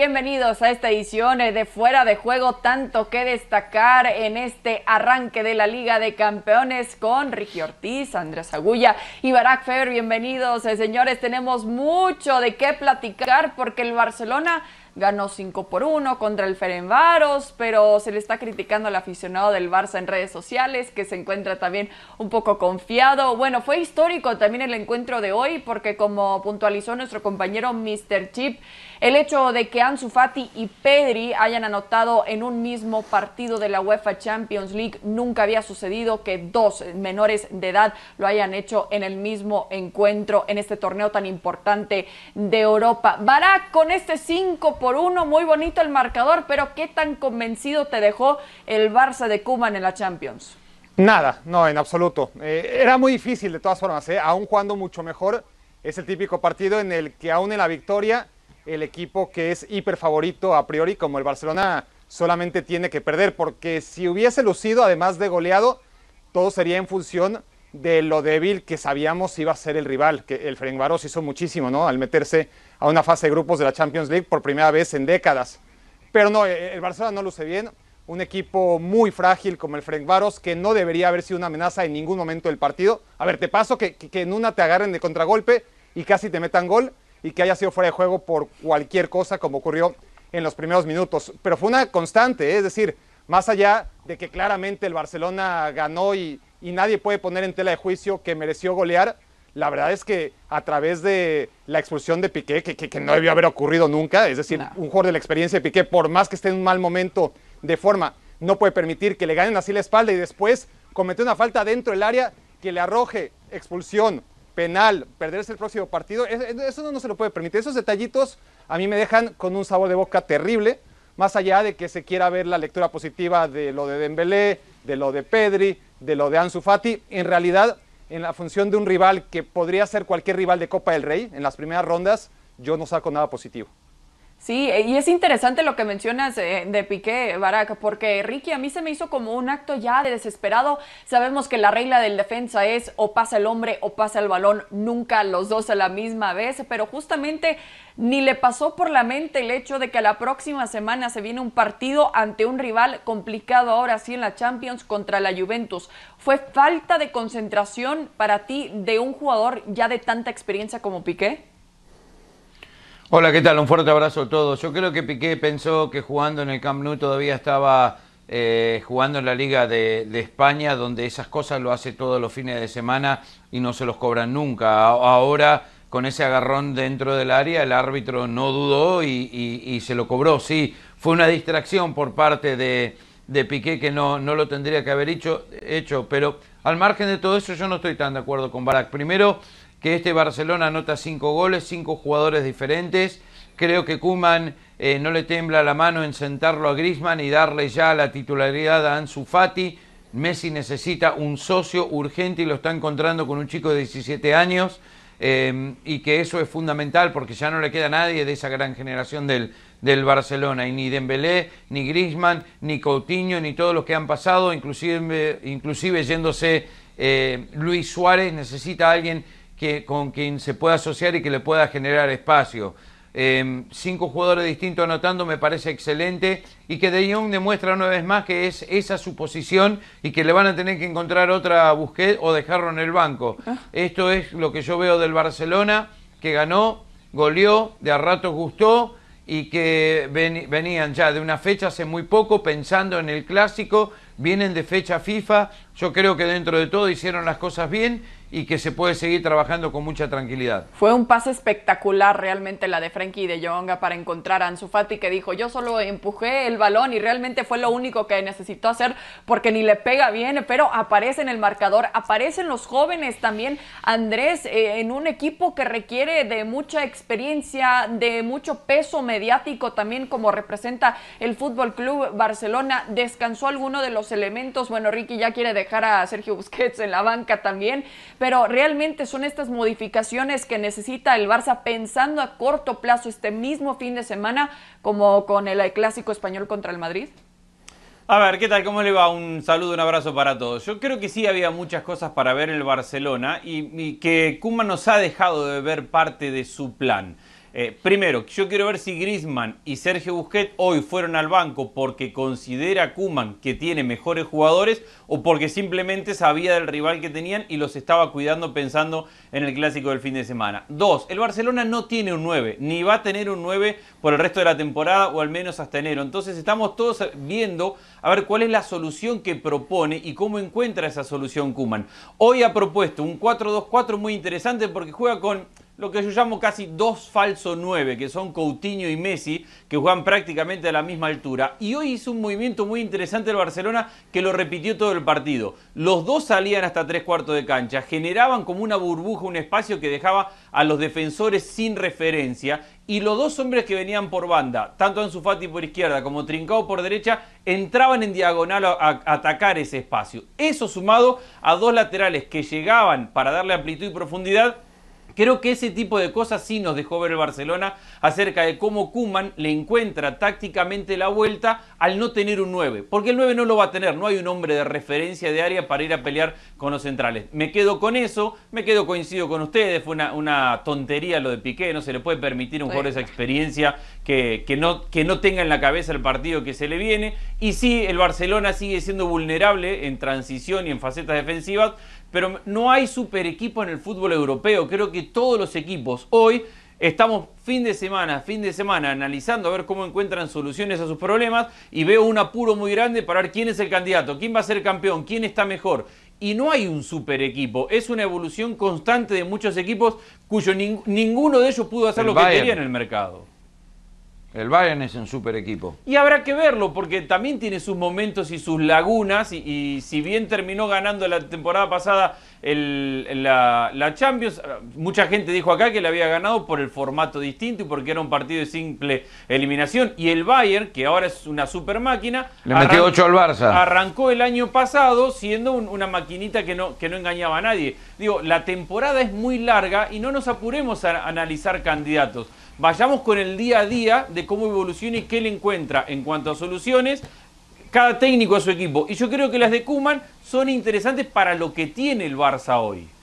Bienvenidos a esta edición de Fuera de Juego, tanto que destacar en este arranque de la Liga de Campeones con Ricky Ortiz, Andrés Agulla y Barack Fer. Bienvenidos, eh, señores. Tenemos mucho de qué platicar porque el Barcelona ganó 5 por 1 contra el Ferenvaros, pero se le está criticando al aficionado del Barça en redes sociales, que se encuentra también un poco confiado. Bueno, fue histórico también el encuentro de hoy, porque como puntualizó nuestro compañero Mr. Chip, el hecho de que Ansu Fati y Pedri hayan anotado en un mismo partido de la UEFA Champions League nunca había sucedido que dos menores de edad lo hayan hecho en el mismo encuentro en este torneo tan importante de Europa. Barak con este 5 por uno. Muy bonito el marcador, pero ¿qué tan convencido te dejó el Barça de Cuman en la Champions? Nada, no, en absoluto. Eh, era muy difícil de todas formas, ¿eh? aún jugando mucho mejor. Es el típico partido en el que aún en la victoria el equipo que es hiper favorito a priori como el Barcelona solamente tiene que perder, porque si hubiese lucido, además de goleado, todo sería en función de lo débil que sabíamos iba a ser el rival, que el Varos hizo muchísimo, ¿no? Al meterse a una fase de grupos de la Champions League por primera vez en décadas. Pero no, eh, el Barcelona no luce bien, un equipo muy frágil como el Ferencváros que no debería haber sido una amenaza en ningún momento del partido. A ver, te paso que, en una te agarren de contragolpe y casi te metan gol y que haya sido fuera de juego por cualquier cosa como ocurrió en los primeros minutos. Pero fue una constante, ¿eh? es decir, más allá de que claramente el Barcelona ganó y, y nadie puede poner en tela de juicio que mereció golear. La verdad es que a través de la expulsión de Piqué, que, no debió haber ocurrido nunca, es decir, un jugador de la experiencia de Piqué, por más que esté en un mal momento de forma, no puede permitir que le ganen así la espalda y después comete una falta dentro del área que le arroje expulsión, penal, perderse el próximo partido. Eso no, no se lo puede permitir. Esos detallitos a mí me dejan con un sabor de boca terrible, más allá de que se quiera ver la lectura positiva de lo de Dembélé, de lo de Pedri, de lo de Ansu Fati, en realidad en la función de un rival que podría ser cualquier rival de Copa del Rey en las primeras rondas, yo no saco nada positivo. Sí, e, y es interesante lo que mencionas eh, de Piqué, Barack, porque Ricky a mí se me hizo como un acto ya de desesperado. Sabemos que la regla del defensa es o pasa el hombre o pasa el balón, nunca los dos a la misma vez, pero justamente ni le pasó por la mente el hecho de que la próxima semana se viene un partido ante un rival complicado ahora sí en la Champions contra la Juventus. ¿Fue falta de concentración para ti de un jugador ya de tanta experiencia como Piqué? Hola, ¿qué tal? Un fuerte abrazo a todos. Yo creo que Piqué pensó que jugando en el Camp Nou todavía estaba eh, jugando en la Liga de, España, donde esas cosas lo hace todos los fines de semana y no se los cobran nunca. Ahora, con ese agarrón dentro del área, el árbitro no dudó y, se lo cobró. Sí, fue una distracción por parte de, Piqué que no, no, lo tendría que haber hecho, hecho, pero al margen de todo eso yo no estoy tan de acuerdo con Barack. Primero, que este Barcelona anota cinco goles, cinco jugadores diferentes. Creo que Kuman eh, no le tembla la mano en sentarlo a Grisman y darle ya la titularidad a Ansu Fati. Messi necesita un socio urgente y lo está encontrando con un chico de 17 años. Eh, y que eso es fundamental porque ya no le queda nadie de esa gran generación del, del Barcelona, y ni Dembélé, ni Griezmann, ni Coutinho, ni todos los que han pasado, inclusive, inclusive yéndose eh, Luis Suárez, necesita a alguien con quien se pueda asociar y que le pueda generar espacio. Eh, cinco jugadores distintos anotando me parece excelente y que De Jong demuestra una vez más que es esa su posición y que le van a tener que encontrar otra búsqueda o dejarlo en el banco. Ah. Esto es lo que yo veo del Barcelona, que ganó, goleó, de a ratos gustó y que venían ya de una fecha hace muy poco pensando en el clásico, vienen de fecha FIFA, yo creo que dentro de todo hicieron las cosas bien y que se puede seguir trabajando con mucha tranquilidad. Fue un pase espectacular realmente la de Frankie de Jonga para encontrar a Ansu Fati que dijo, "Yo solo empujé el balón y realmente fue lo único que necesitó hacer porque ni le pega bien, pero aparece en el marcador, aparecen los jóvenes también, Andrés eh, en un equipo que requiere de mucha experiencia, de mucho peso mediático también como representa el Fútbol Club Barcelona. Descansó alguno de los elementos, bueno, Ricky ya quiere dejar a Sergio Busquets en la banca también pero realmente son estas modificaciones que necesita el Barça pensando a corto plazo este mismo fin de semana como con el eh, clásico español contra el Madrid? A ver, ¿qué tal? ¿Cómo le va? Un saludo, un abrazo para todos. Yo creo que sí había muchas cosas para ver en el Barcelona y, que Kuma nos ha dejado de ver parte de su plan. Eh, primero, yo quiero ver si Grisman y Sergio Busquets hoy fueron al banco porque considera Kuman que tiene mejores jugadores o porque simplemente sabía del rival que tenían y los estaba cuidando pensando en el clásico del fin de semana. Dos, el Barcelona no tiene un 9, ni va a tener un 9 por el resto de la temporada o al menos hasta enero. Entonces estamos todos viendo a ver cuál es la solución que propone y cómo encuentra esa solución Kuman. Hoy ha propuesto un 4-2-4 muy interesante porque juega con lo que yo llamo casi dos falso nueve, que son Coutinho y Messi, que juegan prácticamente a la misma altura. Y hoy hizo un movimiento muy interesante el Barcelona que lo repitió todo el partido. Los dos salían hasta tres cuartos de cancha, generaban como una burbuja un espacio que dejaba a los defensores sin referencia y los dos hombres que venían por banda, tanto Ansu por izquierda como Trincao por derecha, entraban en diagonal a, atacar ese espacio. Eso sumado a dos laterales que llegaban para darle amplitud y profundidad, Creo que ese tipo de cosas sí nos dejó ver el Barcelona acerca de cómo Kuman le encuentra tácticamente la vuelta al no tener un 9. Porque el 9 no lo va a tener, no hay un hombre de referencia de área para ir a pelear con los centrales. Me quedo con eso, me quedo coincido con ustedes, fue una, tontería lo de Piqué, no se le puede permitir a un jugador esa experiencia que, no, que no tenga en la cabeza el partido que se le viene. Y sí, el Barcelona sigue siendo vulnerable en transición y en facetas defensivas, pero no hay super equipo en el fútbol europeo. Creo que todos los equipos hoy estamos fin de semana, fin de semana, analizando a ver cómo encuentran soluciones a sus problemas y veo un apuro muy grande para ver quién es el candidato, quién va a ser campeón, quién está mejor. Y no hay un super equipo, es una evolución constante de muchos equipos cuyo ninguno de ellos pudo hacer lo que quería en el mercado. El Bayern es un super equipo. Y habrá que verlo, porque también tiene sus momentos y sus lagunas. Y, si bien terminó ganando la temporada pasada la, Champions, mucha gente dijo acá que la había ganado por el formato distinto y porque era un partido de simple eliminación. Y el Bayern, que ahora es una super máquina. Le metió 8 al Barça. Arrancó el año pasado siendo una maquinita que no, que no engañaba a nadie. Digo, la temporada es muy larga y no nos apuremos a analizar candidatos. Vayamos con el día a día de cómo evoluciona y qué le encuentra en cuanto a soluciones cada técnico a su equipo. Y yo creo que las de Kuman son interesantes para lo que tiene el Barça hoy.